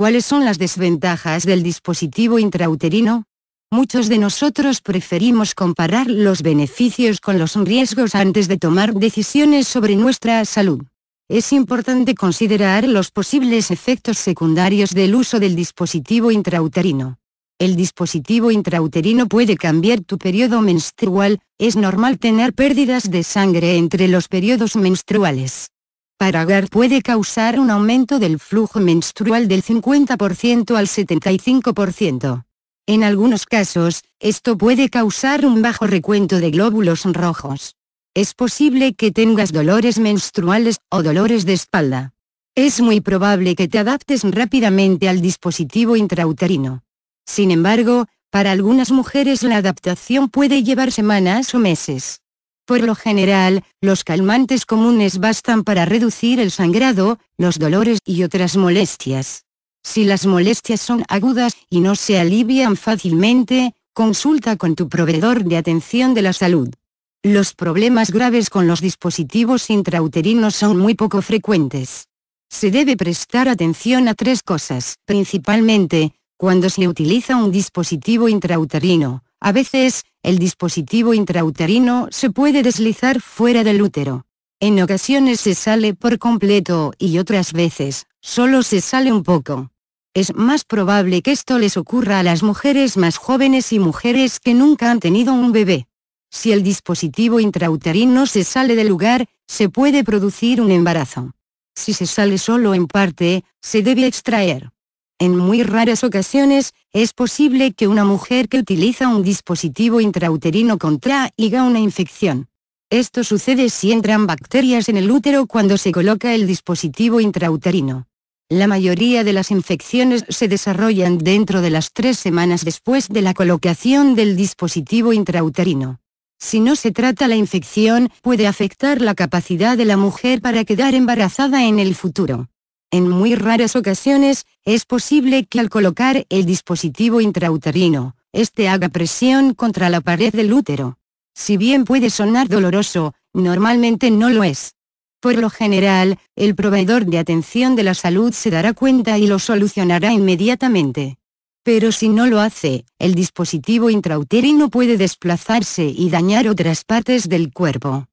¿Cuáles son las desventajas del dispositivo intrauterino? Muchos de nosotros preferimos comparar los beneficios con los riesgos antes de tomar decisiones sobre nuestra salud. Es importante considerar los posibles efectos secundarios del uso del dispositivo intrauterino. El dispositivo intrauterino puede cambiar tu periodo menstrual, es normal tener pérdidas de sangre entre los periodos menstruales. Paragar puede causar un aumento del flujo menstrual del 50% al 75%. En algunos casos, esto puede causar un bajo recuento de glóbulos rojos. Es posible que tengas dolores menstruales o dolores de espalda. Es muy probable que te adaptes rápidamente al dispositivo intrauterino. Sin embargo, para algunas mujeres la adaptación puede llevar semanas o meses. Por lo general, los calmantes comunes bastan para reducir el sangrado, los dolores y otras molestias. Si las molestias son agudas y no se alivian fácilmente, consulta con tu proveedor de atención de la salud. Los problemas graves con los dispositivos intrauterinos son muy poco frecuentes. Se debe prestar atención a tres cosas, principalmente, cuando se utiliza un dispositivo intrauterino, a veces, el dispositivo intrauterino se puede deslizar fuera del útero. En ocasiones se sale por completo y otras veces, solo se sale un poco. Es más probable que esto les ocurra a las mujeres más jóvenes y mujeres que nunca han tenido un bebé. Si el dispositivo intrauterino se sale del lugar, se puede producir un embarazo. Si se sale solo en parte, se debe extraer. En muy raras ocasiones, es posible que una mujer que utiliza un dispositivo intrauterino contraiga una infección. Esto sucede si entran bacterias en el útero cuando se coloca el dispositivo intrauterino. La mayoría de las infecciones se desarrollan dentro de las tres semanas después de la colocación del dispositivo intrauterino. Si no se trata la infección, puede afectar la capacidad de la mujer para quedar embarazada en el futuro. En muy raras ocasiones, es posible que al colocar el dispositivo intrauterino, este haga presión contra la pared del útero. Si bien puede sonar doloroso, normalmente no lo es. Por lo general, el proveedor de atención de la salud se dará cuenta y lo solucionará inmediatamente. Pero si no lo hace, el dispositivo intrauterino puede desplazarse y dañar otras partes del cuerpo.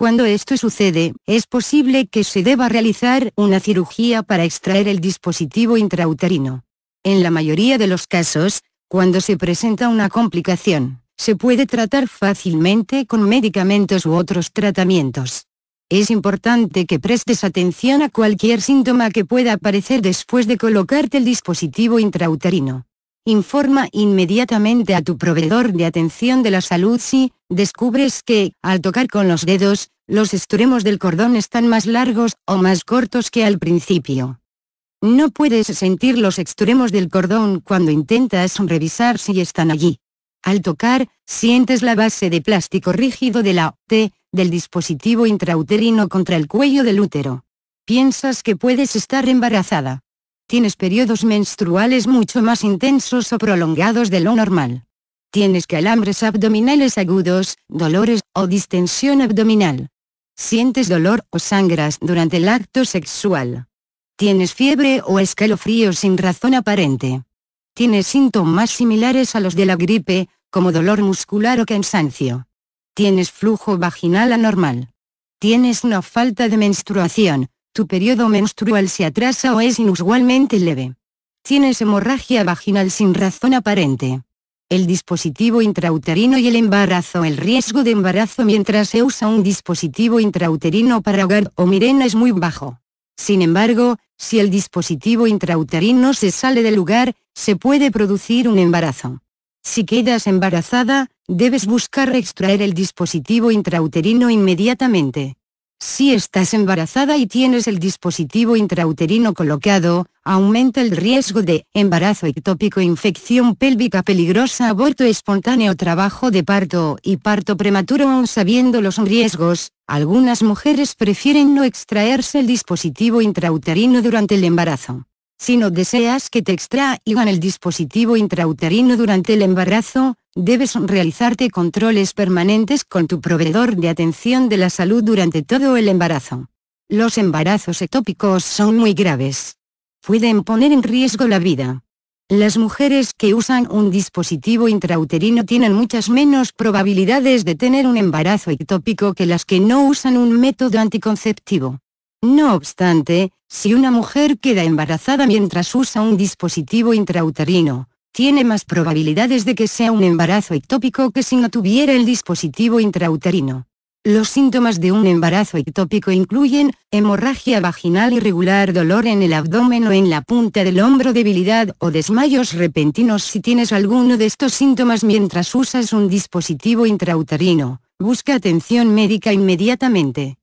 Cuando esto sucede, es posible que se deba realizar una cirugía para extraer el dispositivo intrauterino. En la mayoría de los casos, cuando se presenta una complicación, se puede tratar fácilmente con medicamentos u otros tratamientos. Es importante que prestes atención a cualquier síntoma que pueda aparecer después de colocarte el dispositivo intrauterino. Informa inmediatamente a tu proveedor de atención de la salud si descubres que, al tocar con los dedos, los extremos del cordón están más largos o más cortos que al principio. No puedes sentir los extremos del cordón cuando intentas revisar si están allí. Al tocar, sientes la base de plástico rígido de la T del dispositivo intrauterino contra el cuello del útero. Piensas que puedes estar embarazada. Tienes periodos menstruales mucho más intensos o prolongados de lo normal. Tienes calambres abdominales agudos, dolores o distensión abdominal. Sientes dolor o sangras durante el acto sexual. Tienes fiebre o escalofrío sin razón aparente. Tienes síntomas similares a los de la gripe, como dolor muscular o cansancio. Tienes flujo vaginal anormal. Tienes una falta de menstruación, tu periodo menstrual se atrasa o es inusualmente leve. Tienes hemorragia vaginal sin razón aparente. El dispositivo intrauterino y el embarazo El riesgo de embarazo mientras se usa un dispositivo intrauterino para hogar o mirena es muy bajo. Sin embargo, si el dispositivo intrauterino se sale del lugar, se puede producir un embarazo. Si quedas embarazada, debes buscar extraer el dispositivo intrauterino inmediatamente. Si estás embarazada y tienes el dispositivo intrauterino colocado, aumenta el riesgo de embarazo ectópico, infección pélvica peligrosa, aborto espontáneo, trabajo de parto y parto prematuro. aún sabiendo los riesgos, algunas mujeres prefieren no extraerse el dispositivo intrauterino durante el embarazo. Si no deseas que te extraigan el dispositivo intrauterino durante el embarazo, debes realizarte controles permanentes con tu proveedor de atención de la salud durante todo el embarazo. Los embarazos ectópicos son muy graves. Pueden poner en riesgo la vida. Las mujeres que usan un dispositivo intrauterino tienen muchas menos probabilidades de tener un embarazo ectópico que las que no usan un método anticonceptivo. No obstante, si una mujer queda embarazada mientras usa un dispositivo intrauterino, tiene más probabilidades de que sea un embarazo ectópico que si no tuviera el dispositivo intrauterino. Los síntomas de un embarazo ectópico incluyen, hemorragia vaginal irregular, dolor en el abdomen o en la punta del hombro, debilidad o desmayos repentinos. Si tienes alguno de estos síntomas mientras usas un dispositivo intrauterino, busca atención médica inmediatamente.